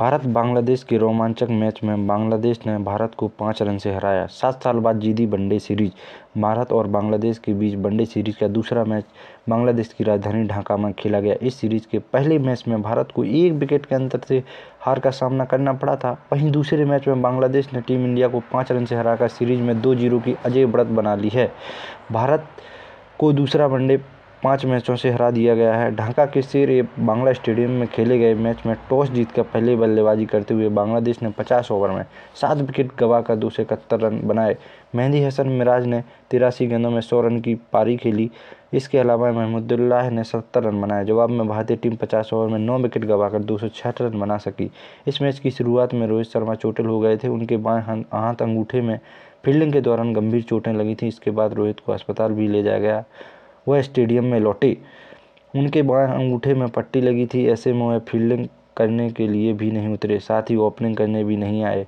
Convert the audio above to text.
भारत बांग्लादेश के रोमांचक मैच में बांग्लादेश ने भारत को पाँच रन से हराया सात साल बाद जीती वनडे सीरीज भारत और बांग्लादेश के बीच वनडे सीरीज का दूसरा मैच बांग्लादेश की राजधानी ढाका में खेला गया इस सीरीज के पहले मैच में भारत को एक विकेट के अंतर से हार का सामना करना पड़ा था वहीं दूसरे मैच में बांग्लादेश ने टीम इंडिया को पाँच रन से हराकर सीरीज में दो जीरो की अजय बढ़त बना ली है भारत को दूसरा वनडे पाँच मैचों से हरा दिया गया है ढाका के सिर ए बांग्ला स्टेडियम में खेले गए मैच में टॉस जीतकर पहले बल्लेबाजी करते हुए बांग्लादेश ने 50 ओवर में सात विकेट कर दो सौ इकहत्तर रन बनाए मेहंदी हसन मिराज ने तिरासी गेंदों में सौ रन की पारी खेली इसके अलावा महमूदुल्लाह ने सत्तर रन बनाए जवाब में भारतीय टीम 50 ओवर में नौ विकेट गंवाकर दो रन बना सकी इस मैच की शुरुआत में रोहित शर्मा चोटिल हो गए थे उनके बाएं हाथ अंगूठे में फील्डिंग के दौरान गंभीर चोटें लगी थी इसके बाद रोहित को अस्पताल भी ले जाया गया वह स्टेडियम में लौटे उनके बाएं अंगूठे में पट्टी लगी थी ऐसे में वह फील्डिंग करने के लिए भी नहीं उतरे साथ ही ओपनिंग करने भी नहीं आए